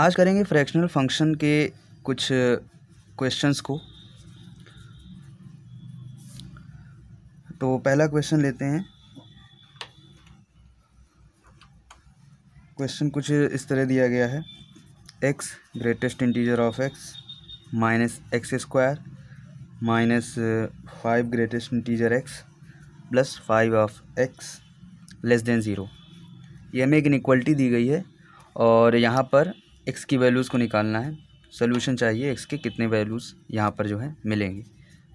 आज करेंगे fractional function के कुछ क्वेश्चंस को तो पहला क्वेश्चन लेते हैं क्वेश्चन कुछ इस तरह दिया गया है x greatest integer of x minus x square minus five greatest integer x plus five of x less than zero ये हमें एक इनक्वलिटी दी गई है और यहाँ पर एक्स की वैल्यूज़ को निकालना है सोल्यूशन चाहिए एक्स के कितने वैल्यूज़ यहाँ पर जो है मिलेंगे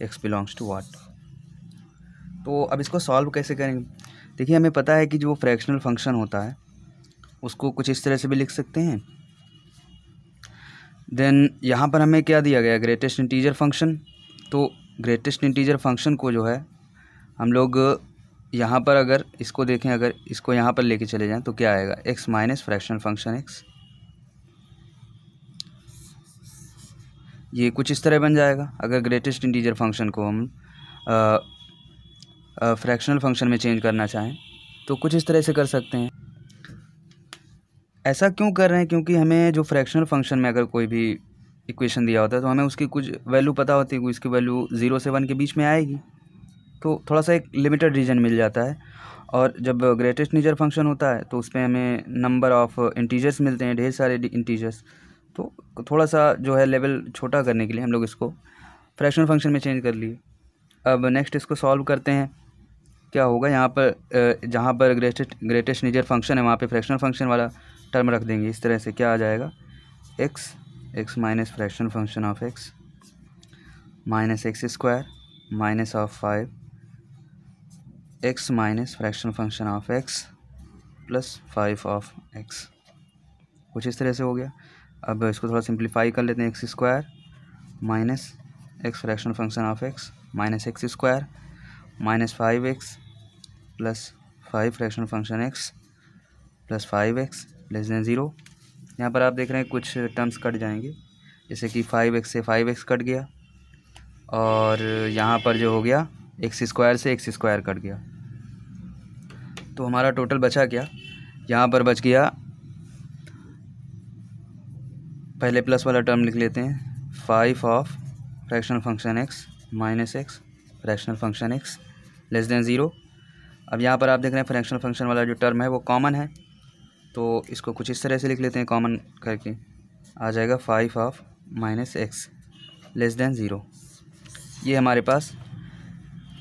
एक्स बिलोंग्स टू वाट तो अब इसको सॉल्व कैसे करेंगे देखिए हमें पता है कि जो फ्रैक्शनल फंक्शन होता है उसको कुछ इस तरह से भी लिख सकते हैं देन यहाँ पर हमें क्या दिया गया ग्रेटेस्ट इंटीजर फंक्शन तो ग्रेटेस्ट इंटीजर फंक्शन को जो है हम लोग यहाँ पर अगर इसको देखें अगर इसको यहाँ पर लेके चले जाएं तो क्या आएगा x minus fractional function x ये कुछ इस तरह बन जाएगा अगर ग्रेटेस्ट इंटीजर फंक्शन को हम फ्रैक्शनल फंक्शन में चेंज करना चाहें तो कुछ इस तरह से कर सकते हैं ऐसा क्यों कर रहे हैं क्योंकि हमें जो फ्रैक्शनल फंक्शन में अगर कोई भी इक्वेशन दिया होता है तो हमें उसकी कुछ वैल्यू पता होती है उसकी वैल्यू ज़ीरो से वन के बीच में आएगी तो थोड़ा सा एक लिमिटेड रीजन मिल जाता है और जब ग्रेटेस्ट इंटीजर फंक्शन होता है तो उसमें हमें नंबर ऑफ़ इंटीजर्स मिलते हैं ढेर सारे इंटीजर्स तो थोड़ा सा जो है लेवल छोटा करने के लिए हम लोग इसको फ्रैक्शनल फंक्शन में चेंज कर लिए अब नेक्स्ट इसको सॉल्व करते हैं क्या होगा यहाँ पर जहाँ पर ग्रेटेस्ट ग्रेटेस्ट निजर फंक्शन है वहाँ पे फ्रैक्शनल फंक्शन वाला टर्म रख देंगे इस तरह से क्या आ जाएगा x x minus fraction function of x minus x square minus of five x minus fraction function of x plus five of x कुछ इस तरह से हो गया अब इसको थोड़ा सिंप्लीफाई कर लेते हैं x square minus x fraction function of x minus x square minus five x plus five fraction function x plus five x less than zero यहाँ पर आप देख रहे हैं कुछ टर्म्स कट जाएंगे जैसे कि फाइव एक्स से फाइव एक्स कट गया और यहाँ पर जो हो गया एक्स स्क्वायर से एक्स स्क्वायर कट गया तो हमारा टोटल बचा क्या यहाँ पर बच गया पहले प्लस वाला टर्म लिख लेते हैं five of fractional function x minus x fractional function x less than zero अब यहाँ पर आप देख रहे हैं फ्रैक्शनल फंक्शन वाला जो टर्म है वो कॉमन है तो इसको कुछ इस तरह से लिख लेते हैं कॉमन करके आ जाएगा five of minus x less than zero ये हमारे पास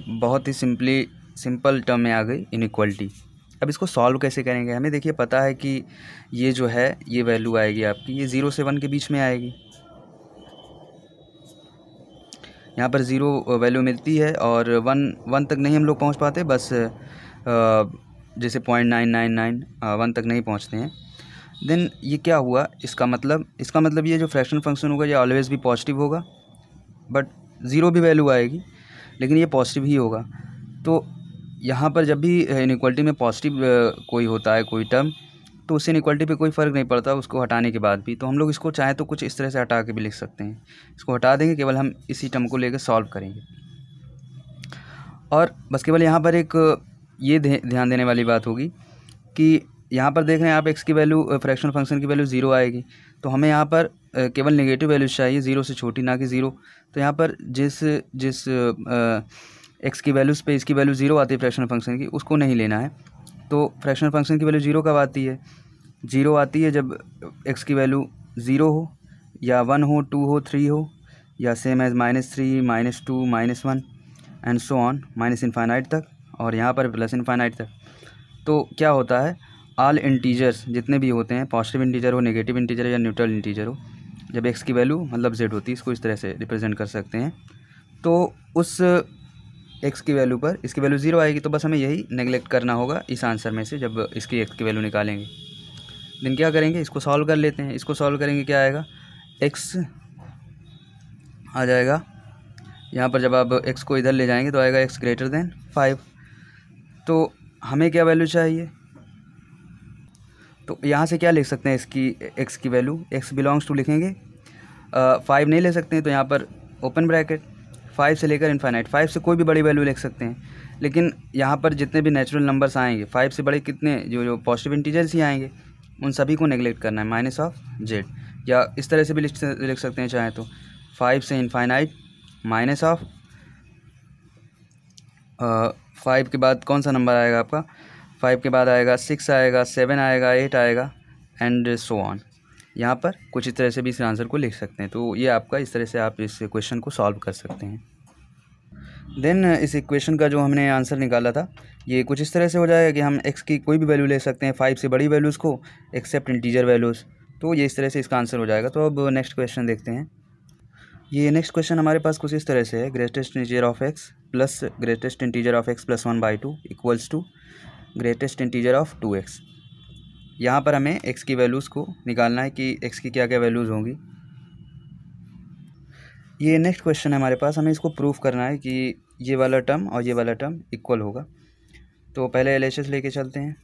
बहुत ही सिंपली सिंपल टर्म में आ गई इनक्वलिटी अब इसको सॉल्व कैसे करेंगे हमें देखिए पता है कि ये जो है ये वैल्यू आएगी आपकी ये ज़ीरो से वन के बीच में आएगी यहाँ पर ज़ीरो वैल्यू मिलती है और वन वन तक नहीं हम लोग पहुँच पाते बस जैसे point nine nine nine one तक नहीं पहुँचते हैं देन ये क्या हुआ इसका मतलब इसका मतलब ये जो फ्रैक्शन फंक्शन होगा ये ऑलवेज़ भी पॉजिटिव होगा बट ज़ीरो भी वैल्यू आएगी लेकिन ये पॉजिटिव ही होगा तो यहाँ पर जब भी इनक्वलिटी में पॉजिटिव कोई होता है कोई टर्म तो उससे इक्वालिटी पे कोई फ़र्क नहीं पड़ता उसको हटाने के बाद भी तो हम लोग इसको चाहें तो कुछ इस तरह से हटा के भी लिख सकते हैं इसको हटा देंगे केवल हम इसी टर्म को लेकर सॉल्व करेंगे और बस केवल यहाँ पर एक ये ध्यान देने वाली बात होगी कि यहाँ पर देख रहे हैं आप एक्स की वैल्यू फ्रैक्शनल फंक्शन की वैल्यू ज़ीरो आएगी तो हमें यहाँ पर केवल नेगेटिव वैल्यूज चाहिए ज़ीरो से छोटी ना कि ज़ीरो तो यहाँ पर जिस जिस एक्स की वैल्यूज़ पे इसकी वैल्यू ज़ीरो आती है फ्रैक्शनल फंक्शन की उसको नहीं लेना है तो फ्रैक्शनल फंक्शन की वैल्यू ज़ीरो कब आती है ज़ीरो आती है जब एक्स की वैल्यू ज़ीरो हो या वन हो टू हो थ्री हो या same as minus three minus two minus one and so on minus infinite तक और यहाँ पर प्लस इन्फाइनाइट तक तो क्या होता है आल इंटीजर्स जितने भी होते हैं पॉजिटिव इंटीजर हो नेगेटिव इंटीजर या न्यूट्रल इंटीजर हो जब एक्स की वैल्यू मतलब जेड होती है इसको इस तरह से रिप्रेजेंट कर सकते हैं तो उस एक्स की वैल्यू पर इसकी वैल्यू ज़ीरो आएगी तो बस हमें यही नेग्लेक्ट करना होगा इस आंसर में से जब इसकी एक्स की वैल्यू निकालेंगे दिन क्या करेंगे इसको सॉल्व कर लेते हैं इसको सॉल्व करेंगे क्या आएगा एक्स आ जाएगा यहाँ पर जब आप एक्स को इधर ले जाएंगे तो आएगा एक्स ग्रेटर देन फाइव तो हमें क्या वैल्यू चाहिए तो यहाँ से क्या लिख सकते हैं इसकी एक्स की वैल्यू एक्स बिलोंग्स टू लिखेंगे फाइव नहीं ले सकते हैं तो यहाँ पर ओपन ब्रैकेट फाइव से लेकर इन्फाइनाइट फाइव से कोई भी बड़ी वैल्यू लिख सकते हैं लेकिन यहाँ पर जितने भी नेचुरल नंबर्स आएंगे फाइव से बड़े कितने जो जो पॉजिटिव इंटीजर्स ही आएंगे उन सभी को नेगलेक्ट करना है माइनस ऑफ जेड या इस तरह से भी लिख लिख सकते हैं चाहे तो फाइव से इनफाइनाइट माइनस ऑफ फाइव के बाद कौन सा नंबर आएगा आपका फाइव के बाद आएगा सिक्स आएगा सेवन आएगा एट आएगा एंड सो ऑन यहाँ पर कुछ इस तरह से भी इस आंसर को लिख सकते हैं तो ये आपका इस तरह से आप इस क्वेश्चन को सॉल्व कर सकते हैं देन इस इक्वेशन का जो हमने आंसर निकाला था ये कुछ इस तरह से हो जाएगा कि हम एक्स की कोई भी वैल्यू ले सकते हैं फाइव से बड़ी वैल्यूज़ को एक्सेप्ट इंटीजर वैल्यूज़ तो ये इस तरह से इसका आंसर हो जाएगा तो अब नेक्स्ट क्वेश्चन देखते हैं ये नेक्स्ट क्वेश्चन हमारे पास कुछ इस तरह से है greatest integer of x plus greatest integer of x plus one by two equals to greatest integer of two x यहाँ पर हमें एक्स की वैल्यूज़ को निकालना है कि एक्स की क्या क्या वैल्यूज़ होंगी ये नेक्स्ट क्वेश्चन है हमारे पास हमें इसको प्रूफ करना है कि ये वाला टर्म और ये वाला टर्म इक्वल होगा तो पहले एल लेके चलते हैं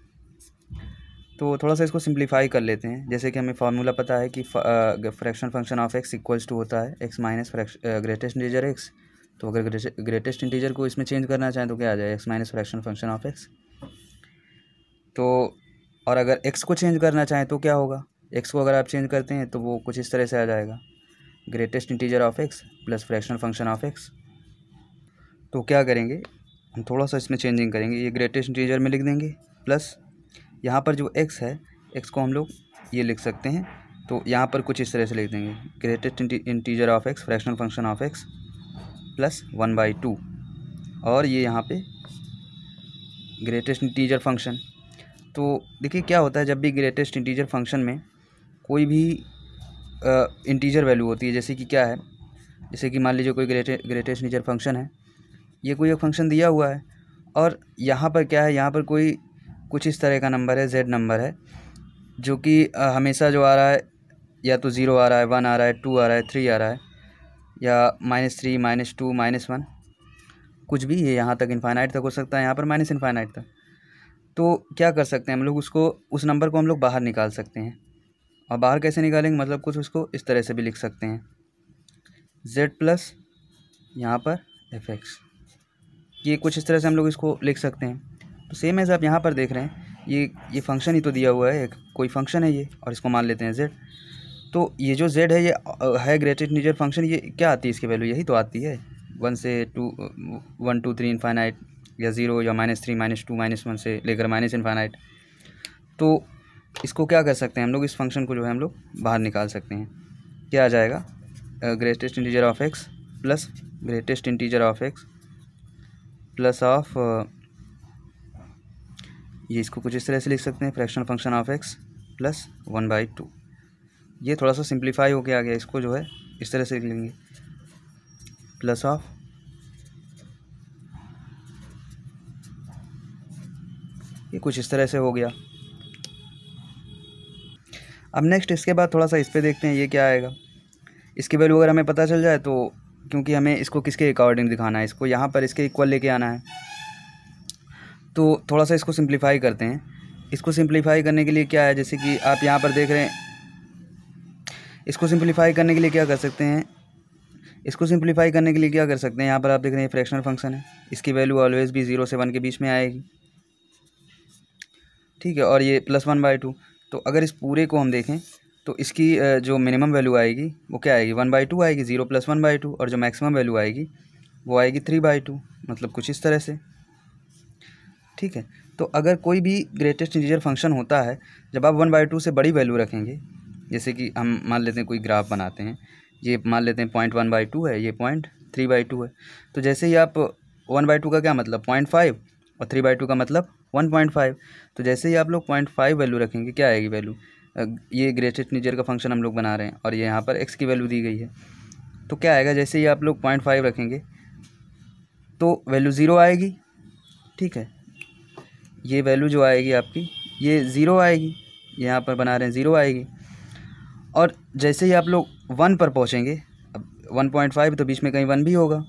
तो थोड़ा सा इसको सिंप्लीफाई कर लेते हैं जैसे कि हमें फार्मूला पता है कि fraction function of x equals to होता है x minus greatest integer x तो अगर ग्रेटेस्ट इंटीजर को इसमें चेंज करना चाहें तो क्या आ जाए x minus fraction function of x तो और अगर एक्स को चेंज करना चाहें तो क्या होगा एक्स को अगर आप चेंज करते हैं तो वो कुछ इस तरह से आ जाएगा greatest integer of x plus fractional function of x तो क्या करेंगे हम थोड़ा सा इसमें चेंजिंग करेंगे ये ग्रेटेस्ट इंटीजर में लिख देंगे प्लस यहाँ पर जो एक्स है एक्स को हम लोग ये लिख सकते हैं तो यहाँ पर कुछ इस तरह से लिख देंगे greatest integer of x fractional function of x plus one by two और ये यहाँ पे ग्रेटेस्ट इंटीजर फंक्शन तो देखिए क्या होता है जब भी ग्रेटेस्ट इंटीजर फंक्शन में कोई भी इंटीजर वैल्यू होती है जैसे कि क्या है जैसे कि मान लीजिए कोई ग्रेटे ग्रेटेस्ट इंटीजर फंक्शन है ये कोई एक फंक्शन दिया हुआ है और यहाँ पर क्या है यहाँ पर कोई कुछ इस तरह का नंबर है जेड नंबर है जो कि हमेशा जो आ रहा है या तो ज़ीरो आ रहा है वन आ रहा है टू आ रहा है थ्री आ रहा है या minus three minus two minus one कुछ भी ये यहाँ तक इन्फाइनाइट तक हो सकता है यहाँ पर माइनस इन्फाइनइट तक तो क्या कर सकते हैं हम लोग उसको उस नंबर को हम लोग बाहर निकाल सकते हैं और बाहर कैसे निकालेंगे मतलब कुछ उसको इस तरह से भी लिख सकते हैं जेड प्लस यहाँ पर एफ एक्स ये कुछ इस तरह से हम लोग इसको लिख सकते हैं तो सेम एज़ आप यहाँ पर देख रहे हैं ये ये फंक्शन ही तो दिया हुआ है एक कोई फंक्शन है ये और इसको मान लेते हैं जेड तो ये जो जेड है ये है ग्रेटेड निजर फंक्शन ये क्या आती है इसकी वैल्यू यही तो आती है वन से two one two three infinite या ज़ीरो या minus three minus two minus one से लेकर माइनस इन्फाइनाइट तो इसको क्या कर सकते हैं हम लोग इस फंक्शन को जो है हम लोग बाहर निकाल सकते हैं क्या आ जाएगा greatest integer of x plus greatest integer of x plus of ये इसको कुछ इस तरह से लिख सकते हैं fraction function of x plus one by two ये थोड़ा सा सिंप्लीफाई होके आ गया इसको जो है इस तरह से लिख लेंगे प्लस ऑफ ये कुछ इस तरह से हो गया अब नेक्स्ट इसके बाद थोड़ा सा इस पर देखते हैं ये क्या आएगा इसकी वैल्यू अगर हमें पता चल जाए तो क्योंकि हमें इसको किसके अकॉर्डिंग दिखाना है इसको यहाँ पर इसके इक्वल लेके आना है तो थोड़ा सा इसको सिंप्लीफाई करते हैं इसको सिंप्लीफाई करने के लिए क्या है जैसे कि आप यहाँ पर देख रहे हैं इसको सिंप्लीफाई करने के लिए क्या कर सकते हैं इसको सिंप्लीफाई करने के लिए क्या कर सकते हैं यहाँ पर आप देख रहे हैं फ्रैक्शनल फंक्शन है इसकी वैल्यू ऑलवेज़ भी जीरो से वन के बीच में आएगी ठीक है और ये प्लस वन बाई टू तो अगर इस पूरे को हम देखें तो इसकी जो मिनिमम वैल्यू आएगी वो क्या आएगी वन बाई टू आएगी zero plus one by two और जो मैक्सिमम वैल्यू आएगी वो आएगी थ्री बाई टू मतलब कुछ इस तरह से ठीक है तो अगर कोई भी ग्रेटेस्ट इंटीजर फंक्शन होता है जब आप वन बाई टू से बड़ी वैल्यू रखेंगे जैसे कि हम मान लेते हैं कोई ग्राफ बनाते हैं ये मान लेते हैं पॉइंट वन बाई टू है ये पॉइंट थ्री बाई टू है तो जैसे ही आप वन बाई टू का क्या मतलब पॉइंट फाइव और थ्री बाई टू का मतलब वन पॉइंट फाइव तो जैसे ही आप लोग पॉइंट फाइव वैल्यू रखेंगे क्या आएगी वैल्यू ये ग्रेटेस्ट नीजर का फंक्शन हम लोग बना रहे हैं और ये यहाँ पर एक्स की वैल्यू दी गई है तो क्या आएगा जैसे ही आप लोग पॉइंट फाइव रखेंगे तो वैल्यू ज़ीरो आएगी ठीक है ये वैल्यू जो आएगी आपकी ये ज़ीरो आएगी यहाँ पर बना रहे हैं ज़ीरो आएगी और जैसे ही आप लोग वन पर पहुँचेंगे अब वन पॉइंट फाइव तो बीच में कहीं वन भी होगा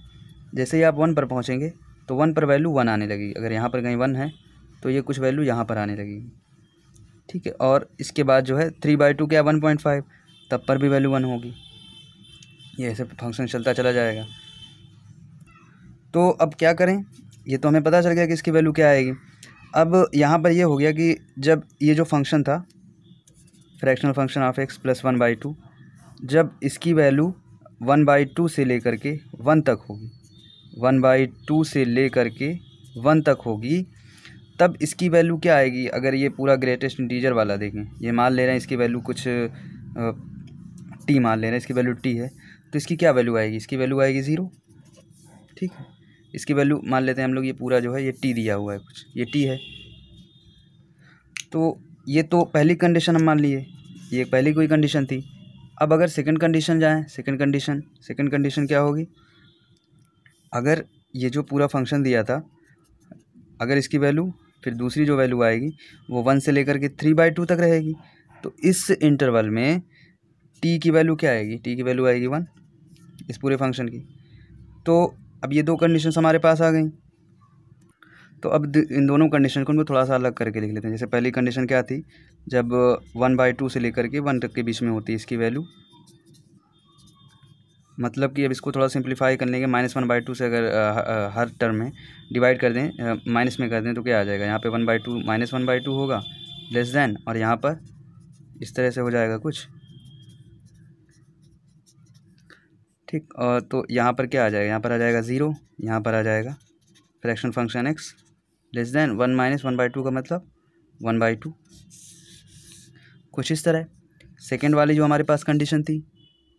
जैसे ही आप वन पर पहुँचेंगे तो वन पर वैल्यू वन आने लगेगी अगर यहाँ पर कहीं वन है तो ये कुछ वैल्यू यहाँ पर आने लगेगी ठीक है और इसके बाद जो है थ्री बाई टू क्या वन पॉइंट फाइव तब पर भी वैल्यू वन होगी ये ऐसे फंक्शन चलता चला जाएगा तो अब क्या करें ये तो हमें पता चल गया कि इसकी वैल्यू क्या आएगी अब यहाँ पर ये हो गया कि जब ये जो फंक्शन था fractional function of x plus one by two जब इसकी वैल्यू वन बाई टू से लेकर के वन तक होगी वन बाई टू से लेकर के वन तक होगी तब इसकी वैल्यू क्या आएगी अगर ये पूरा ग्रेटेस्ट इंटीजर वाला देखें ये मान ले रहे हैं इसकी वैल्यू कुछ टी मान ले रहे हैं इसकी वैल्यू टी है तो इसकी क्या वैल्यू आएगी इसकी वैल्यू आएगी ज़ीरो ठीक है इसकी वैल्यू मान लेते हैं हम लोग ये पूरा जो है ये टी दिया हुआ है कुछ ये टी है तो ये तो पहली कंडीशन हम मान लिए ये पहली कोई कंडीशन थी अब अगर सेकंड कंडीशन जाएँ सेकंड कंडीशन सेकंड कंडीशन क्या होगी अगर ये जो पूरा फंक्शन दिया था अगर इसकी वैल्यू फिर दूसरी जो वैल्यू आएगी वो वन से लेकर के थ्री बाई टू तक रहेगी तो इस इंटरवल में टी की वैल्यू क्या आएगी टी की वैल्यू आएगी वन इस पूरे फंक्शन की तो अब ये दो कंडीशन हमारे पास आ गई तो अब इन दोनों कंडीशन को उनको थोड़ा सा अलग करके लिख लेते हैं जैसे पहली कंडीशन क्या थी जब वन बाई टू से लेकर के वन तक के बीच में होती है इसकी वैल्यू मतलब कि अब इसको थोड़ा सिंप्लीफाई करने के माइनस वन बाई टू से अगर हर टर्म में डिवाइड कर दें माइनस में कर दें तो क्या आ जाएगा यहाँ पे one by two minus one by two होगा लेस देन और यहाँ पर इस तरह से हो जाएगा कुछ ठीक और तो यहाँ पर क्या आ जाएगा यहाँ पर आ जाएगा ज़ीरो यहाँ पर आ जाएगा fraction function x less than one minus one by two का मतलब वन बाई टू कुछ इस तरह सेकेंड वाली जो हमारे पास कंडीशन थी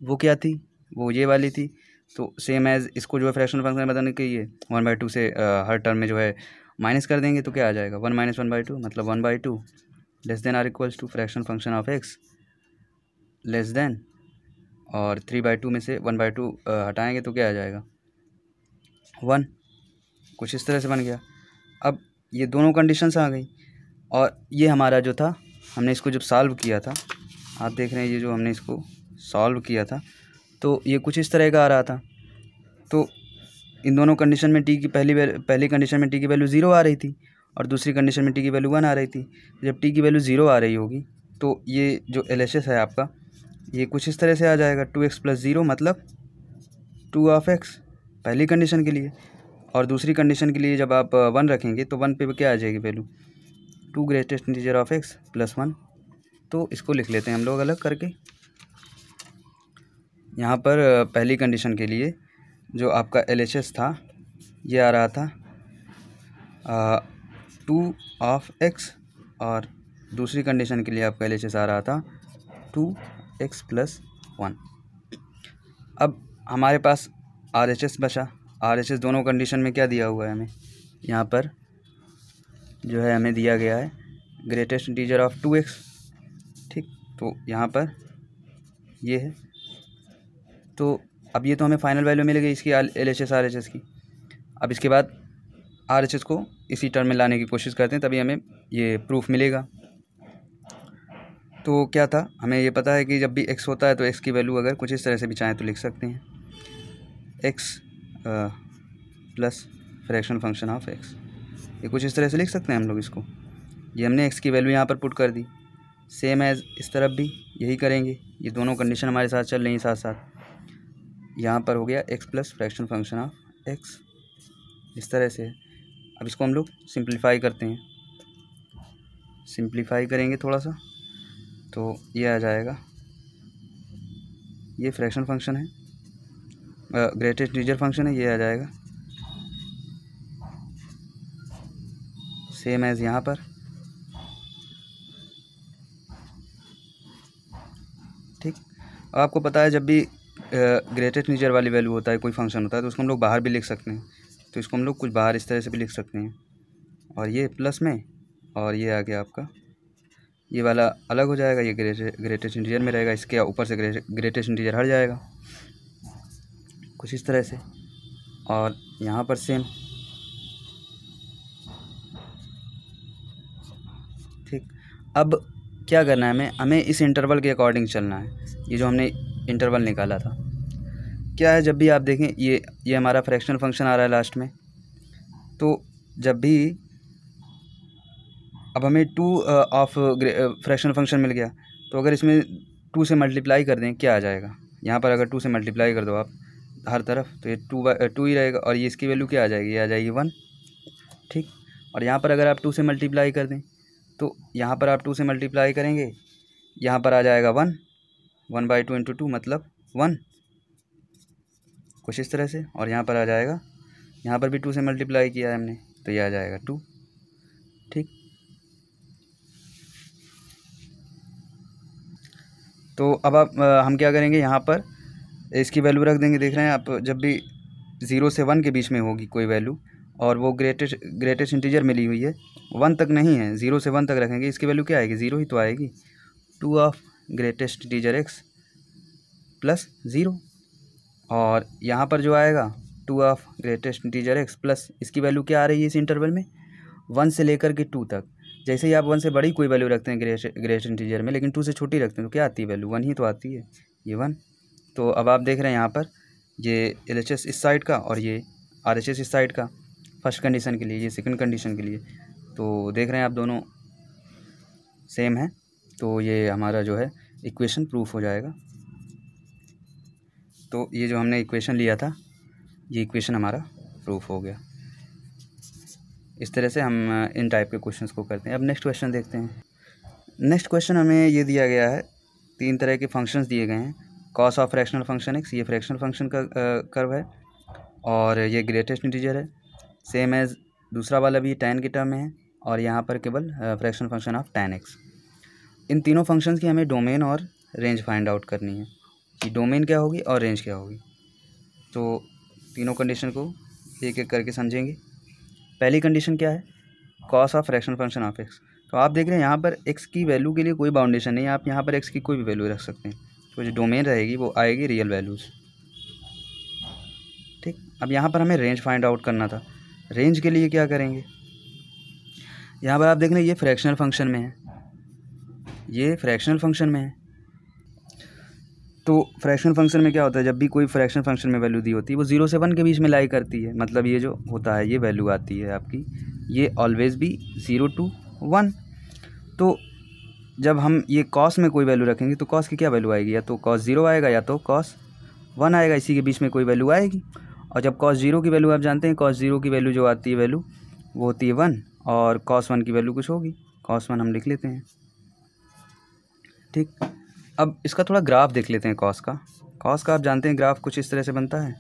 वो क्या थी वो ये वाली थी तो सेम एज़ इसको जो है फ्रैक्शनल फंक्शन बताने के लिए वन बाई टू से आ, हर टर्म में जो है माइनस कर देंगे तो क्या आ जाएगा one minus one by two मतलब one by two less than or equals to fraction function of x less than और थ्री बाई टू में से वन बाई टू हटाएँगे तो क्या आ जाएगा वन कुछ इस तरह से बन गया अब ये दोनों कंडीशंस आ गई और ये हमारा जो था हमने इसको जब सॉल्व किया था आप देख रहे हैं ये जो हमने इसको सॉल्व किया था तो ये कुछ इस तरह का आ रहा था तो इन दोनों कंडीशन में टी की पहली पहली कंडीशन में टी की वैल्यू ज़ीरो आ रही थी और दूसरी कंडीशन में टी की वैल्यू वन आ रही थी जब टी की वैल्यू ज़ीरो आ रही होगी तो ये जो एल है आपका ये कुछ इस तरह से आ जाएगा टू एक्स प्लस ज़ीरो मतलब टू ऑफ एक्स पहली कंडीशन के लिए और दूसरी कंडीशन के लिए जब आप वन uh, रखेंगे तो वन पे क्या आ जाएगी value two greatest integer of x plus one तो इसको लिख लेते हैं हम लोग अलग करके यहाँ पर पहली कंडीशन के लिए जो आपका एल था ये आ रहा था टू ऑफ एक्स और दूसरी कंडीशन के लिए आपका एल आ रहा था टू एक्स प्लस वन अब हमारे पास आर एच एस बचा आर एच एस दोनों कंडीशन में क्या दिया हुआ है हमें यहाँ पर जो है हमें दिया गया है greatest integer of two x ठीक तो यहाँ पर ये है तो अब ये तो हमें फाइनल वैल्यू मिलेगी इसकी L H S R H S की अब इसके बाद आर एच एस को इसी टर्म में लाने की कोशिश करते हैं तभी हमें ये प्रूफ मिलेगा तो क्या था हमें ये पता है कि जब भी एक्स होता है तो एक्स की वैल्यू अगर कुछ इस तरह से भी चाहें तो लिख सकते हैं x plus fraction function of x ये कुछ इस तरह से लिख सकते हैं हम लोग इसको ये हमने एक्स की वैल्यू यहाँ पर पुट कर दी सेम एज इस तरफ भी यही करेंगे ये दोनों कंडीशन हमारे साथ चल रही हैं साथ साथ यहाँ पर हो गया x plus fraction function of x इस तरह से अब इसको हम लोग सिंप्लीफाई करते हैं सिंप्लीफाई करेंगे थोड़ा सा तो ये आ जाएगा ये फ्रैक्शन फंक्शन है ग्रेटेस्ट डीजर फंक्शन है ये आ जाएगा सेम एज़ यहाँ पर ठीक अब आपको पता है जब भी ग्रेटेस्ट नीजर वाली वैल्यू होता है कोई फंक्शन होता है तो उसको हम लोग बाहर भी लिख सकते हैं तो इसको हम लोग कुछ बाहर इस तरह से भी लिख सकते हैं और ये प्लस में और ये आ गया आपका ये वाला अलग हो जाएगा ये ग्रेट ग्रेटेस्ट इंटीजर में रहेगा इसके ऊपर से ग्रेटेस्ट इंटीजर हट जाएगा कुछ इस तरह से और यहाँ पर सेम ठीक अब क्या करना है हमें हमें इस इंटरवल के अकॉर्डिंग चलना है ये जो हमने इंटरवल निकाला था क्या है जब भी आप देखें ये ये हमारा फ्रैक्शनल फंक्शन आ रहा है लास्ट में तो जब भी अब हमें टू ऑफ फ्रैक्शनल फंक्शन मिल गया तो अगर इसमें टू से मल्टीप्लाई कर दें क्या आ जाएगा यहाँ पर अगर टू से मल्टीप्लाई कर दो आप हर तरफ तो ये टू टू ही रहेगा और ये इसकी वैल्यू क्या आ जाएगी ये आ जाएगी वन ठीक और यहाँ पर अगर आप टू से मल्टीप्लाई कर दें तो यहाँ पर आप टू से मल्टीप्लाई करेंगे यहाँ पर आ जाएगा one one by two into two मतलब वन कुछ इस तरह से और यहाँ पर आ जाएगा यहाँ पर भी टू से मल्टीप्लाई किया है हमने तो ये आ जाएगा टू ठीक तो अब आप हम क्या करेंगे यहाँ पर इसकी वैल्यू रख देंगे देख रहे हैं आप जब भी ज़ीरो से वन के बीच में होगी कोई वैल्यू और वो ग्रेटेस्ट ग्रेटेस्ट इंटीजर मिली हुई है वन तक नहीं है ज़ीरो से वन तक रखेंगे इसकी वैल्यू क्या आएगी ज़ीरो ही तो आएगी two of greatest integer x plus zero और यहाँ पर जो आएगा two of greatest integer x plus इसकी वैल्यू क्या आ रही है इस इंटरवल में वन से लेकर के टू तक जैसे ही आप वन से बड़ी कोई वैल्यू रखते हैं ग्रेट ग्रेट इंटीजर में लेकिन टू से छोटी रखते हैं तो क्या आती है वैल्यू वन ही तो आती है ये वन तो अब आप देख रहे हैं यहाँ पर ये एल एच एस इस साइड का और ये आर एच एस इस साइड का फर्स्ट कंडीशन के लिए ये सेकंड कंडीशन के लिए तो देख रहे हैं आप दोनों सेम हैं तो ये हमारा जो है इक्वेशन प्रूफ हो जाएगा तो ये जो हमने इक्वेशन लिया था ये इक्वेशन हमारा प्रूफ हो गया इस तरह से हम इन टाइप के क्वेश्चंस को करते हैं अब नेक्स्ट क्वेश्चन देखते हैं नेक्स्ट क्वेश्चन हमें ये दिया गया है तीन तरह के फंक्शंस दिए गए हैं cos of fractional function x ये फ्रैक्शनल फंक्शन का कर्व है और ये ग्रेटेस्ट इंटीजर है सेम एज दूसरा वाला भी टेन के टर्म में है और यहाँ पर केवल fractional function of tan x इन तीनों फंक्शंस की हमें डोमेन और रेंज फाइंड आउट करनी है कि डोमेन क्या होगी और रेंज क्या होगी तो तीनों कंडीशन को एक एक करके समझेंगे पहली कंडीशन क्या है cos of fraction function of x तो आप देख रहे हैं यहाँ पर एक्स की वैल्यू के लिए कोई बाउंडेशन नहीं है आप यहाँ पर एक्स की कोई भी वैल्यू रख सकते हैं तो जो डोमेन रहेगी वो आएगी रियल वैल्यूज़ ठीक अब यहाँ पर हमें रेंज फाइंड आउट करना था रेंज के लिए क्या करेंगे यहाँ पर आप देख रहे हैं ये फ्रैक्शनल फंक्शन में है ये फ्रैक्शनल फंक्शन में है तो फ्रैक्शनल फंक्शन में क्या होता है जब भी कोई फ्रैक्शनल फंक्शन में वैल्यू दी होती है वो जीरो से वन के बीच में लाई करती है मतलब ये जो होता है ये वैल्यू आती है आपकी ये ऑलवेज़ भी ज़ीरो टू वन तो जब हम ये कॉस में कोई वैल्यू रखेंगे तो कॉस की क्या वैल्यू आएगी या तो कॉस ज़ीरो आएगा या तो कॉस वन आएगा इसी के बीच में कोई वैल्यू आएगी और जब कॉस ज़ीरो की वैल्यू आप जानते हैं कॉस ज़ीरो की वैल्यू जो आती है वैल्यू वो होती है वन और कॉस वन की वैल्यू कुछ होगी कॉस वन हम लिख लेते हैं ठीक अब इसका थोड़ा ग्राफ देख लेते हैं कॉस का कॉस का आप जानते हैं ग्राफ कुछ इस तरह से बनता है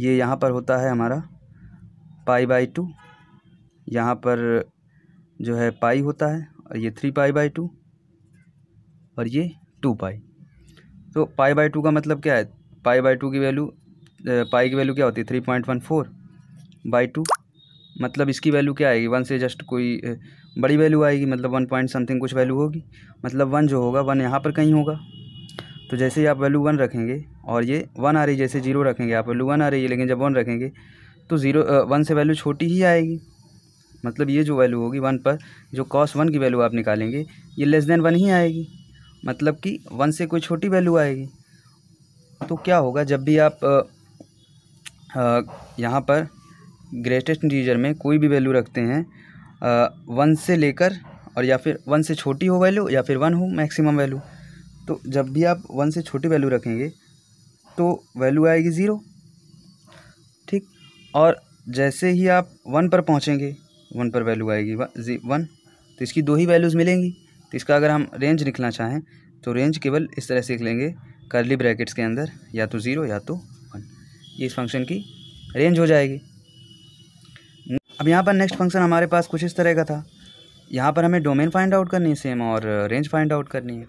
ये यहाँ पर होता है हमारा पाई बाई टू यहाँ पर जो है पाई होता है और ये थ्री पाई बाई टू और ये टू पाई तो पाई बाई टू का मतलब क्या है पाई बाई टू की वैल्यू पाई की वैल्यू क्या होती है three point one four by two मतलब इसकी वैल्यू क्या आएगी वन से जस्ट कोई बड़ी वैल्यू आएगी मतलब वन पॉइंट समथिंग कुछ वैल्यू होगी मतलब वन जो होगा वन यहाँ पर कहीं होगा तो जैसे ही आप वैल्यू वन रखेंगे और ये वन आ रही जैसे जीरो रखेंगे आप वैल्यू वन आ रही है लेकिन जब वन रखेंगे तो ज़ीरो वन से वैल्यू छोटी ही आएगी मतलब ये जो वैल्यू होगी वन पर जो कॉस वन की वैल्यू आप निकालेंगे ये लेस देन वन ही आएगी मतलब कि वन से कोई छोटी वैल्यू आएगी तो क्या होगा जब भी आप यहाँ पर ग्रेटेस्ट इंटीजर में कोई भी वैल्यू रखते हैं वन से लेकर और या फिर वन से छोटी हो वैल्यू या फिर वन हो मैक्सिमम वैल्यू तो जब भी आप वन से छोटी वैल्यू रखेंगे तो वैल्यू आएगी ज़ीरो ठीक और जैसे ही आप वन पर पहुँचेंगे वन पर वैल्यू आएगी वन तो इसकी दो ही वैल्यूज़ मिलेंगी तो इसका अगर हम रेंज निकलना चाहें तो रेंज केवल इस तरह से लेंगे करली ब्रैकेट्स के अंदर या तो ज़ीरो या तो वन ये इस फंक्शन की रेंज हो जाएगी अब यहाँ पर नेक्स्ट फंक्शन हमारे पास कुछ इस तरह का था यहाँ पर हमें डोमेन फाइंड आउट करनी है सेम और रेंज फाइंड आउट करनी है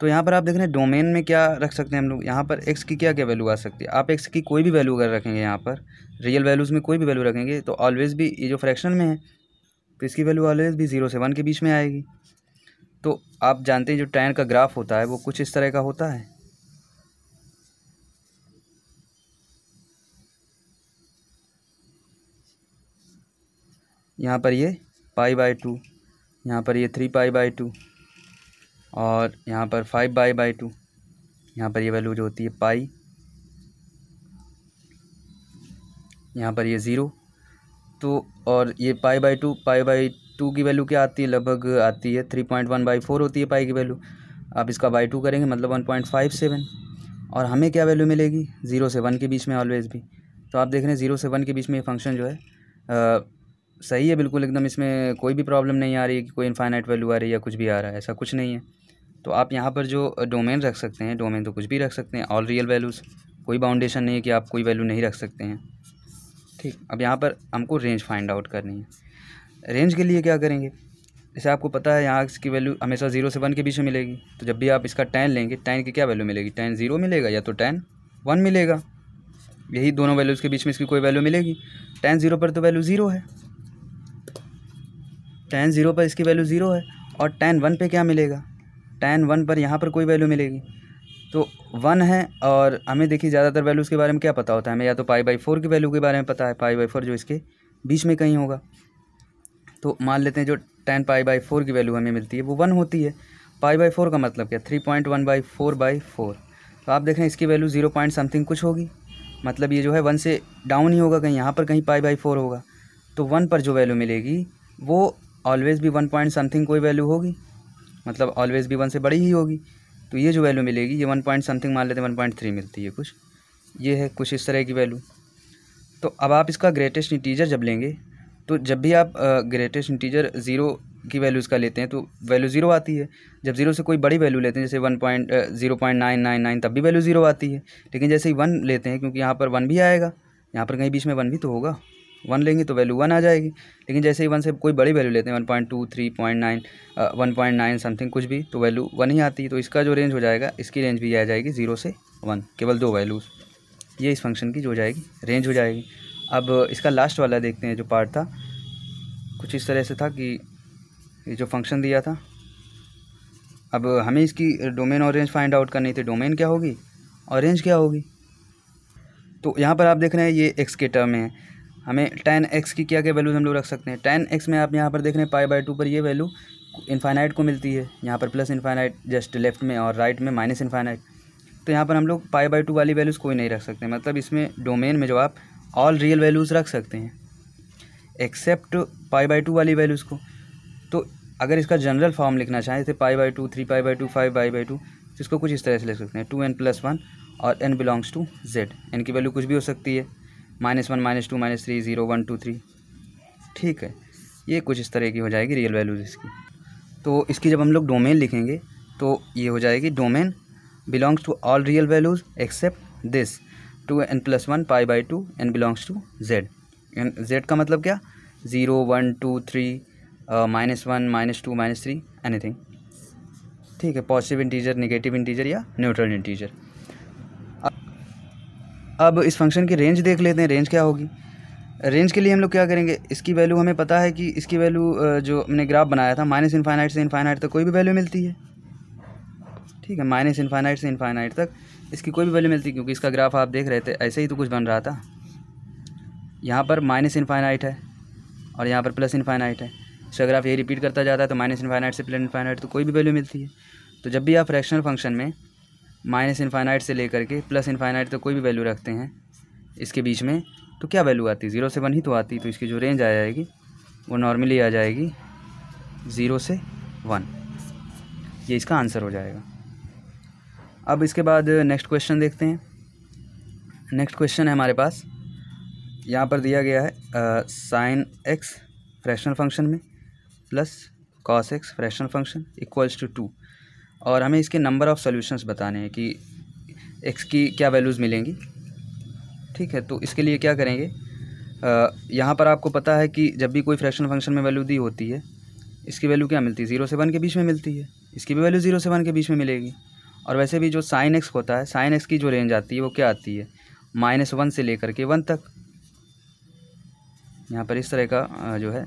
तो यहाँ पर आप देख रहे हैं डोमेन में क्या रख सकते हैं हम लोग यहाँ पर एक्स की क्या क्या वैल्यू आ सकती है आप एक्स की कोई भी वैल्यू अगर रखेंगे यहाँ पर रियल वैल्यूज़ में कोई भी वैल्यू रखेंगे तो ऑलवेज़ भी ये जो फ्रैक्शन में है तो इसकी वैल्यू ऑलवेज़ भी ज़ीरो से वन के बीच में आएगी तो आप जानते हैं जो टैन का ग्राफ होता है वो कुछ इस तरह का होता है यहाँ पर ये पाई बाई टू यहाँ पर ये थ्री पाई बाई टू और यहाँ पर फाइव बाई बाई टू यहाँ पर ये वैल्यू जो होती है पाई यहाँ पर ये ज़ीरो तो और ये pi by two pi by two की वैल्यू क्या आती है लगभग आती है three point one by four होती है पाई की वैल्यू आप इसका बाई टू करेंगे मतलब वन पॉइंट फाइव सेवन और हमें क्या वैल्यू मिलेगी ज़ीरो से वन के बीच में ऑलवेज़ भी तो आप देख रहे हैं ज़ीरो से वन के बीच में ये फंक्शन जो है आ, सही है बिल्कुल एकदम इसमें कोई भी प्रॉब्लम नहीं आ रही है कि कोई इनफाइनाइट वैल्यू आ रही है या कुछ भी आ रहा है ऐसा कुछ नहीं है तो आप यहाँ पर जो डोमेन रख सकते हैं डोमेन तो कुछ भी रख सकते हैं ऑल रियल वैल्यूज़ कोई बाउंडेशन नहीं है कि आप कोई वैल्यू नहीं रख सकते हैं ठीक अब यहाँ पर हमको रेंज फाइंड आउट करनी है रेंज के लिए क्या करेंगे जैसे आपको पता है यहाँ की वैल्यू हमेशा जीरो से वन के बीच में मिलेगी तो जब भी आप इसका टेन लेंगे टेन की क्या वैल्यू मिलेगी टेन जीरो मिलेगा या तो टेन वन मिलेगा यही दोनों वैल्यूज़ के बीच में इसकी कोई वैल्यू मिलेगी टेन जीरो पर तो वैल्यू ज़ीरो है टेन ज़ीरो पर इसकी वैल्यू ज़ीरो है और टेन वन पर क्या मिलेगा टेन वन पर यहाँ पर कोई वैल्यू मिलेगी तो वन है और हमें देखिए ज़्यादातर वैल्यूज़ के बारे में क्या पता होता है हमें या तो पाई बाई फोर की वैल्यू के बारे में पता है पाई बाई फोर जो इसके बीच में कहीं होगा तो मान लेते हैं जो टेन पाई बाई फोर की वैल्यू हमें मिलती है वो वन होती है पाई बाई फोर का मतलब क्या three point one by four by four तो आप देख रहे हैं इसकी वैल्यू ज़ीरो पॉइंट समथिंग कुछ होगी मतलब ये जो है वन से डाउन ही होगा कहीं यहाँ पर कहीं पाई बाई फोर होगा तो वन पर जो वैल्यू मिलेगी वो ऑलवेज़ भी वन पॉइंट समथिंग कोई वैल्यू होगी मतलब ऑलवेज़ भी वन से बड़ी ही होगी तो ये जो वैल्यू मिलेगी ये वन पॉइंट समथिंग मान लेते हैं वन पॉइंट थ्री मिलती है कुछ ये है कुछ इस तरह की वैल्यू तो अब आप इसका ग्रेटेस्ट इंटीजर जब लेंगे तो जब भी आप ग्रेटेस्ट इंटीजर ज़ीरो की वैल्यूज़ का लेते हैं तो वैल्यू ज़ीरो आती है जब ज़ीरो से कोई बड़ी वैल्यू लेते हैं जैसे one point zero point nine nine nine तब भी वैल्यू ज़ीरो आती है लेकिन जैसे ही वन लेते हैं क्योंकि यहाँ पर वन भी आएगा यहाँ पर कहीं बीच में वन भी तो होगा वन लेंगे तो वैल्यू वन आ जाएगी लेकिन जैसे ही वन से कोई बड़ी वैल्यू लेते हैं one point two three point nine one point nine something कुछ भी तो वैल्यू वन ही आती है तो इसका जो रेंज हो जाएगा इसकी रेंज भी आ जाएगी जीरो से वन केवल दो वैल्यूज़ ये इस फंक्शन की जो हो जाएगी रेंज हो जाएगी अब इसका लास्ट वाला देखते हैं जो पार्ट था कुछ इस तरह से था कि ये जो फंक्शन दिया था अब हमें इसकी डोमेन और रेंज फाइंड आउट करनी थी डोमेन क्या होगी और रेंज क्या होगी तो यहाँ पर आप देख रहे हैं ये एक्स के टर्म में है हमें टेन एक्स की क्या क्या वैल्यूज हम लोग रख सकते हैं टेन एक्स में आप यहाँ पर देख रहे हैं पाई बाई टू पर ये वैल्यू इन्फाइनाइट को मिलती है यहाँ पर प्लस इन्फाइनाइट जस्ट लेफ्ट में और राइट में माइनस इन्फाइनाइट तो यहाँ पर हम लोग पाई बाई टू वाली वैल्यूज़ कोई नहीं रख सकते मतलब इसमें डोमेन में जो आप ऑल रियल वैल्यूज़ रख सकते हैं एक्सेप्ट पाई बाई टू वाली वैल्यूज़ को तो अगर इसका जनरल फॉर्म लिखना चाहें जैसे pi by two three pi by two five by by two तो इसको कुछ इस तरह से लिख सकते हैं टू एन प्लस वन और n belongs to Z n की वैल्यू कुछ भी हो सकती है minus one minus two minus three zero one two three ठीक है ये कुछ इस तरह की हो जाएगी रियल वैल्यूज़ इसकी तो इसकी जब हम लोग डोमेन लिखेंगे तो ये हो जाएगी domain belongs to all real values except this two n plus one pi by two n belongs to Z n Z का मतलब क्या zero one two three minus one minus two minus three thing ठीक है positive integer negative integer या neutral integer अब इस function की range देख लेते हैं रेंज क्या होगी रेंज के लिए हम लोग क्या करेंगे इसकी वैल्यू हमें पता है कि इसकी वैल्यू जो हमने ग्राफ बनाया था माइनस इनफाइनाइट से इनफाइनाइट तक कोई भी वैल्यू मिलती है ठीक है माइनस इनफाइनाइट से इनफाइनाइट तक इसकी कोई भी वैल्यू मिलती है क्योंकि इसका ग्राफ आप देख रहे थे ऐसे ही तो कुछ बन रहा था यहाँ पर माइनस इनफाइनाइट है और यहाँ पर प्लस इनफाइनाइट है इसका ग्राफ ये रिपीट करता जाता है तो माइनस इनफाइनाइट से प्लस इनफाइनाइट तो कोई भी वैल्यू मिलती है तो जब भी आप फ्रैक्शनल फंक्शन में माइनस इनफाइनाइट से लेकर के प्लस इन्फाइनाइट तो कोई भी वैल्यू रखते हैं इसके बीच में तो क्या वैल्यू आती है ज़ीरो से वन ही तो आती तो इसकी जो रेंज आ जाएगी वो नॉर्मली आ जाएगी ज़ीरो से वन ये इसका आंसर हो जाएगा अब इसके बाद नेक्स्ट क्वेश्चन देखते हैं नेक्स्ट क्वेश्चन है हमारे पास यहाँ पर दिया गया है साइन एक्स फ्रैक्शनल फंक्शन में plus cos x fractional function equals to two और हमें इसके नंबर ऑफ़ सॉल्यूशंस बताने हैं कि एक्स की क्या वैल्यूज़ मिलेंगी ठीक है तो इसके लिए क्या करेंगे यहाँ पर आपको पता है कि जब भी कोई फ्रैक्शन फंक्शन में वैल्यू दी होती है इसकी वैल्यू क्या मिलती है ज़ीरो से वन के बीच में मिलती है इसकी भी वैल्यू ज़ीरो से वन के बीच में मिलेगी और वैसे भी जो साइन एक्स होता है साइन एक्स की जो रेंज आती है वो क्या आती है माइनस वन से लेकर के वन तक यहाँ पर इस तरह का जो है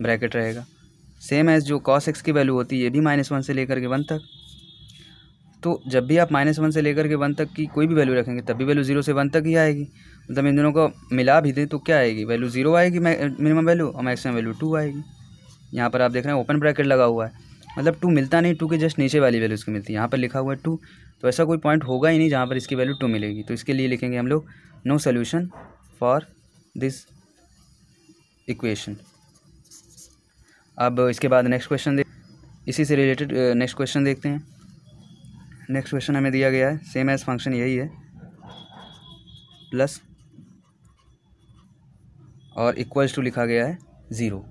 ब्रैकेट रहेगा सेम एज़ जो कॉस एक्स की वैल्यू होती है ये भी माइनस वन से लेकर के वन तक तो जब भी आप माइनस वन से लेकर के वन तक की कोई भी वैल्यू रखेंगे तब भी वैल्यू जीरो से वन तक ही आएगी मतलब इन दोनों को मिला भी दें तो क्या आएगी वैल्यू जीरो आएगी मिनिमम वैल्यू और मैक्सिमम वैल्यू टू आएगी यहाँ पर आप देख रहे हैं ओपन ब्रैकेट लगा हुआ है मतलब टू मिलता नहीं टू के जस्ट नीचे वाली वैल्यू इसकी मिलती है यहाँ पर लिखा हुआ है टू तो ऐसा कोई पॉइंट होगा ही नहीं जहाँ पर इसकी वैल्यू टू मिलेगी तो इसके लिए लिखेंगे हम लोग no solution for this equation अब इसके बाद नेक्स्ट क्वेश्चन देख इसी से रिलेटेड नेक्स्ट क्वेश्चन देखते हैं नेक्स्ट क्वेश्चन हमें दिया गया है सेम एज फंक्शन यही है प्लस और इक्वल्स टू लिखा गया है ज़ीरो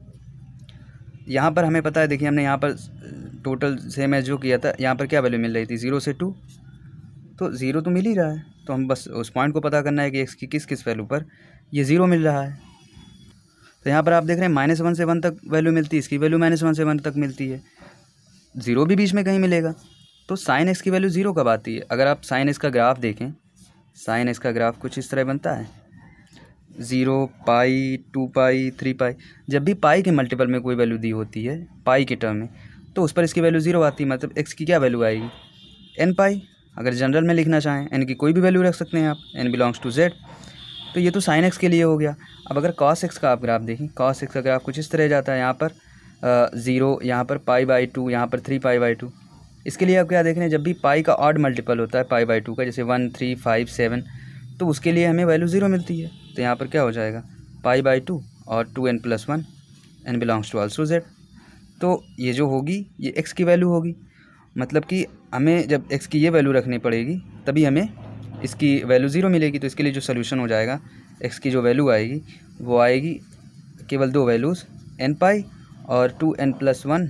यहाँ पर हमें पता है देखिए हमने यहाँ पर टोटल सेम एज जो किया था यहाँ पर क्या वैल्यू मिल रही थी ज़ीरो से टू तो ज़ीरो तो मिल ही रहा है तो हम बस उस पॉइंट को पता करना है कि एक्स की किस किस वैल्यू पर ये ज़ीरो मिल रहा है तो यहाँ पर आप देख रहे हैं माइनस वन से वन तक वैल्यू मिलती है इसकी वैल्यू माइनस वन से वन तक मिलती है ज़ीरो भी बीच में कहीं मिलेगा तो साइन एक्स की वैल्यू ज़ीरो कब आती है अगर आप साइन एक्स का ग्राफ देखें साइन एक्स का ग्राफ कुछ इस तरह बनता है zero pi two pi three pi जब भी पाई के मल्टीपल में कोई वैल्यू दी होती है पाई के टर्म में तो उस पर इसकी वैल्यू ज़ीरो आती है मतलब एक्स की क्या वैल्यू आएगी एन पाई अगर जनरल में लिखना चाहें एन की कोई भी वैल्यू रख सकते हैं आप एन बिलोंग्स टू जेड तो ये तो साइन एक्स के लिए हो गया अब अगर कॉस एक्स का आप ग्राफ देखें कॉस एक्स का ग्राफ कुछ इस तरह जाता है यहाँ पर ज़ीरो यहाँ पर पाई बाई टू यहाँ पर थ्री पाई बाई टू इसके लिए आप क्या देख रहे हैं जब भी पाई का ऑड मल्टीपल होता है पाई बाई टू का जैसे वन थ्री फाइव सेवन तो उसके लिए हमें वैल्यू ज़ीरो मिलती है तो यहाँ पर क्या हो जाएगा पाई बाई टू और two n plus one n belongs to also Z तो ये जो होगी ये एक्स की वैल्यू होगी मतलब कि हमें जब एक्स की ये वैल्यू रखनी पड़ेगी तभी हमें इसकी वैल्यू ज़ीरो मिलेगी तो इसके लिए जो सोल्यूशन हो जाएगा एक्स की जो वैल्यू आएगी वो आएगी केवल दो वैल्यूज़ एन पाई और two n plus one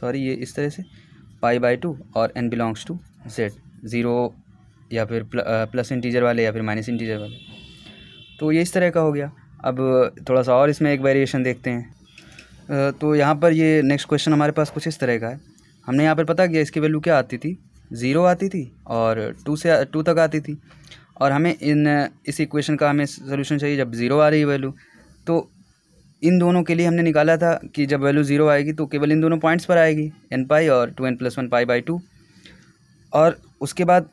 sorry ये इस तरह से पाई बाई टू और n belongs to Z zero या फिर प्ल, प्लस इंटीजर वाले या फिर माइनस इंटीजर वाले तो ये इस तरह का हो गया अब थोड़ा सा और इसमें एक वेरिएशन देखते हैं तो यहाँ पर ये नेक्स्ट क्वेश्चन हमारे पास कुछ इस तरह का है हमने यहाँ पर पता किया इसकी वैल्यू क्या आती थी ज़ीरो आती थी और टू से टू तक आती थी और हमें इन इस इक्वेशन का हमें सोल्यूशन चाहिए जब ज़ीरो आ रही वैल्यू तो इन दोनों के लिए हमने निकाला था कि जब वैल्यू ज़ीरो आएगी तो केवल इन दोनों पॉइंट्स पर आएगी एन पाई और two n plus one pi by two और उसके बाद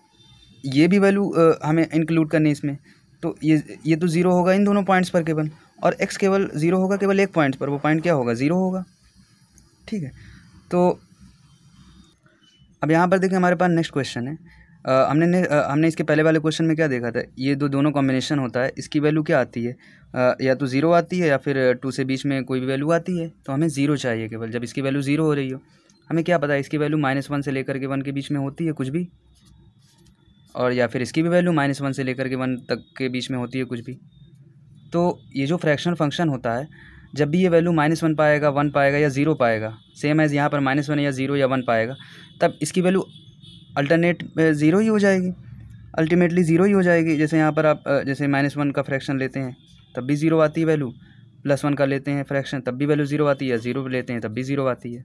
ये भी वैल्यू हमें इंक्लूड करनी इसमें तो ये ये तो ज़ीरो होगा इन दोनों पॉइंट्स पर केवल और एक्स केवल ज़ीरो होगा केवल एक पॉइंट पर वो पॉइंट क्या होगा ज़ीरो होगा ठीक है तो अब यहाँ पर देखिए हमारे पास नेक्स्ट क्वेश्चन है आ, हमने ने, आ, हमने इसके पहले वाले क्वेश्चन में क्या देखा था ये दो दोनों कॉम्बिनेशन होता है इसकी वैल्यू क्या आती है आ, या तो ज़ीरो आती है या फिर टू से बीच में कोई भी वैल्यू आती है तो हमें ज़ीरो चाहिए केवल जब इसकी वैल्यू ज़ीरो हो रही हो हमें क्या पता है इसकी वैल्यू माइनस वन से लेकर के वन के बीच में होती है कुछ भी और या फिर इसकी भी वैल्यू माइनस वन से लेकर के वन तक के बीच में होती है कुछ भी तो ये जो फ्रैक्शनल फंक्शन होता है जब भी ये वैल्यू माइनस वन पाएगा वन पाएगा या ज़ीरो पाएगा सेम एज़ यहाँ पर माइनस वन या ज़ीरो या वन पाएगा तब इसकी वैल्यू अल्टरनेट ज़ीरो ही हो जाएगी अल्टीमेटली ज़ीरो ही हो जाएगी जैसे यहाँ पर आप जैसे माइनस वन का फ्रैक्शन लेते हैं तब भी ज़ीरो आती है वैल्यू प्लस वन का लेते हैं फ्रैक्शन तब भी वैल्यू ज़ीरो आती है ज़ीरो लेते हैं तब भी ज़ीरो आती है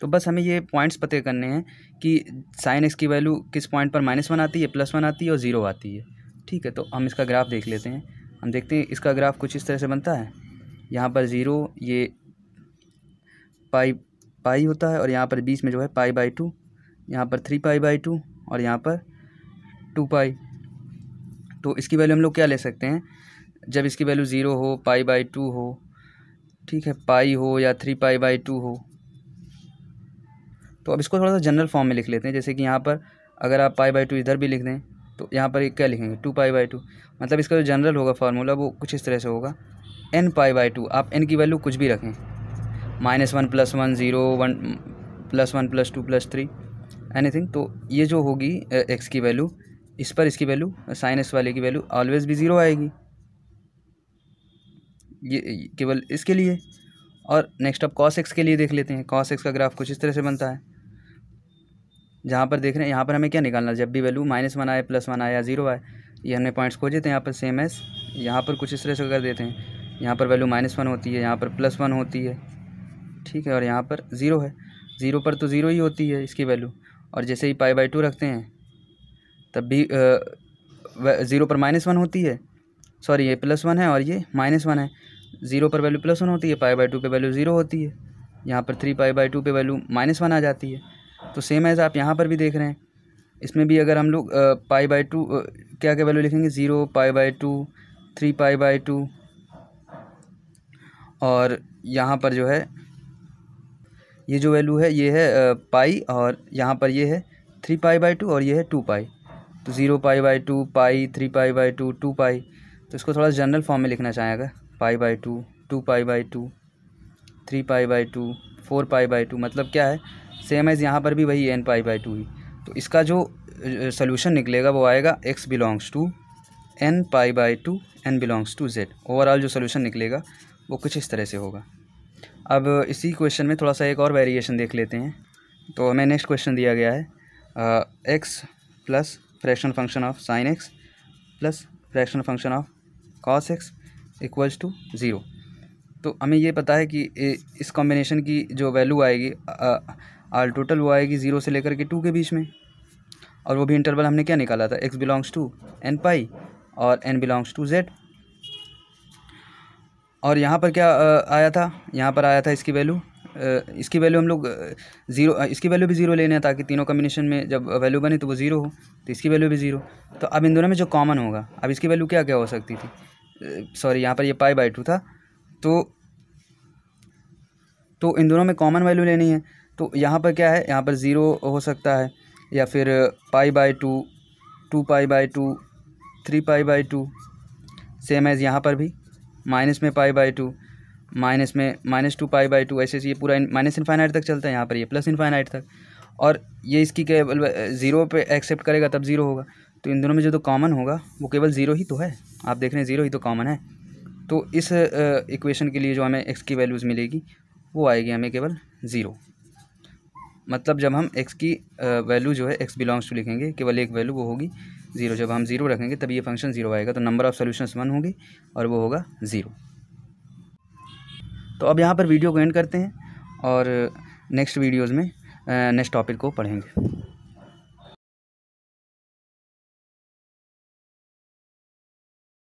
तो बस हमें ये पॉइंट्स पते करने हैं कि साइन एक्स की वैल्यू किस पॉइंट पर माइनस वन आती है प्लस वन आती है और ज़ीरो आती है ठीक है तो हम इसका ग्राफ देख लेते हैं हम देखते हैं इसका ग्राफ कुछ इस तरह से बनता है यहाँ पर ज़ीरो ये पाई पाई होता है और यहाँ पर बीच में जो है पाई बाई टू यहाँ पर थ्री पाई बाई टू और यहाँ पर टू पाई तो इसकी वैल्यू हम लोग क्या ले सकते हैं जब इसकी वैल्यू ज़ीरो हो पाई बाई टू हो ठीक है पाई हो या थ्री पाई बाई टू हो तो अब इसको थोड़ा सा जनरल फॉर्म में लिख लेते हैं जैसे कि यहाँ पर अगर आप पाई बाई टू इधर भी लिख दें तो यहाँ पर क्या लिखेंगे टू पाई बाई टू मतलब इसका जो जनरल होगा फार्मूला वो कुछ इस तरह से होगा एन पाई बाई टू आप एन की वैल्यू कुछ भी रखें minus one plus one zero one plus one plus two plus three anything तो ये जो होगी एक्स की वैल्यू इस पर इसकी वैल्यू साइन एक्स वाले की वैल्यू ऑलवेज भी ज़ीरो आएगी ये केवल इसके लिए और नेक्स्ट आप कॉस एक्स के लिए देख लेते हैं कॉस एक्स का ग्राफ कुछ इस तरह से बनता है जहाँ पर देख रहे हैं यहाँ पर हमें क्या निकालना है जब भी वैल्यू माइनस वन आए प्लस वन आए या ज़ीरो आए ये हमने पॉइंट्स खोजे थे यहाँ पर सेम एस यहाँ पर कुछ इस तरह से कर देते हैं यहाँ पर वैल्यू माइनस वन होती है यहाँ पर प्लस वन होती है ठीक है और यहाँ पर ज़ीरो है ज़ीरो पर तो ज़ीरो ही होती है इसकी वैल्यू और जैसे ही पाई बाई टू रखते हैं तब भी ज़ीरो पर माइनस वन होती है सॉरी ये प्लस वन है और ये माइनस वन है ज़ीरो पर वैल्यू प्लस वन होती है पाई बाई टू पर वैल्यू ज़ीरो होती है यहाँ पर थ्री पाई बाई टू पर वैल्यू माइनस वन आ जाती है तो सेम एज़ आप यहाँ पर भी देख रहे हैं इसमें भी अगर हम लोग पाई बाई टू क्या क्या वैल्यू लिखेंगे zero pi by two three pi by two और यहाँ पर जो है ये जो वैल्यू है ये है पाई और यहाँ पर ये है थ्री पाई बाई टू और ये है टू पाई तो zero pi by two pi three pi by two two pi तो इसको थोड़ा जनरल फॉर्म में लिखना चाहेगा pi by two two pi by two three pi by two four pi by two मतलब क्या है सेम एज़ यहाँ पर भी वही एन पाई बाई टू ही तो इसका जो सोल्यूशन निकलेगा वो आएगा x belongs to n pi by two n belongs to Z overall जो सोल्यूशन निकलेगा वो कुछ इस तरह से होगा अब इसी क्वेश्चन में थोड़ा सा एक और वेरिएशन देख लेते हैं तो हमें नेक्स्ट क्वेश्चन दिया गया है x plus fraction function of sine x plus fraction function of cos x equals to zero तो हमें ये पता है कि इस कॉम्बिनेशन की जो वैल्यू आएगी आल टोटल वो आएगी ज़ीरो से लेकर के टू के बीच में और वो भी इंटरवल हमने क्या निकाला था x belongs to n pi और एन बिलोंग्स टू जेड और यहाँ पर क्या आया था यहाँ पर आया था इसकी वैल्यू इसकी वैल्यू हम लोग ज़ीरो इसकी वैल्यू भी ज़ीरो लेने हैं ताकि तीनों कम्बिनेशन में जब वैल्यू बने तो वो ज़ीरो हो तो इसकी वैल्यू भी ज़ीरो तो अब इन दोनों में जो कॉमन होगा अब इसकी वैल्यू क्या क्या हो सकती थी सॉरी यहाँ पर ये पाई बाई टू था तो तो इन दोनों में कॉमन वैल्यू लेनी है तो यहाँ पर क्या है यहाँ पर ज़ीरो हो सकता है या फिर pi by two two pi by two three pi by two same as यहाँ पर भी माइनस में पाई बाई टू माइनस में minus two pi by two ऐसे ये पूरा माइनस इनफाइनाइट तक चलता है यहाँ पर ये प्लस इनफाइनाइट तक और ये इसकी केवल ज़ीरो पे एक्सेप्ट करेगा तब ज़ीरो होगा तो इन दोनों में जो तो कॉमन होगा वो केवल ज़ीरो ही तो है आप देख रहे हैं ज़ीरो ही तो कॉमन है तो इस इक्वेशन के लिए जो हमें एक्स की वैल्यूज़ मिलेगी वो आएगी हमें केवल ज़ीरो मतलब जब हम एक्स की वैल्यू जो है एक्स बिलोंग्स टू लिखेंगे केवल एक वैल्यू वो होगी ज़ीरो जब हम ज़ीरो रखेंगे तभी ये फंक्शन ज़ीरो आएगा तो नंबर ऑफ़ सोल्यूशन वन होंगे और वो होगा ज़ीरो तो अब यहाँ पर वीडियो को एंड करते हैं और नेक्स्ट वीडियोज़ में नेक्स्ट टॉपिक को पढ़ेंगे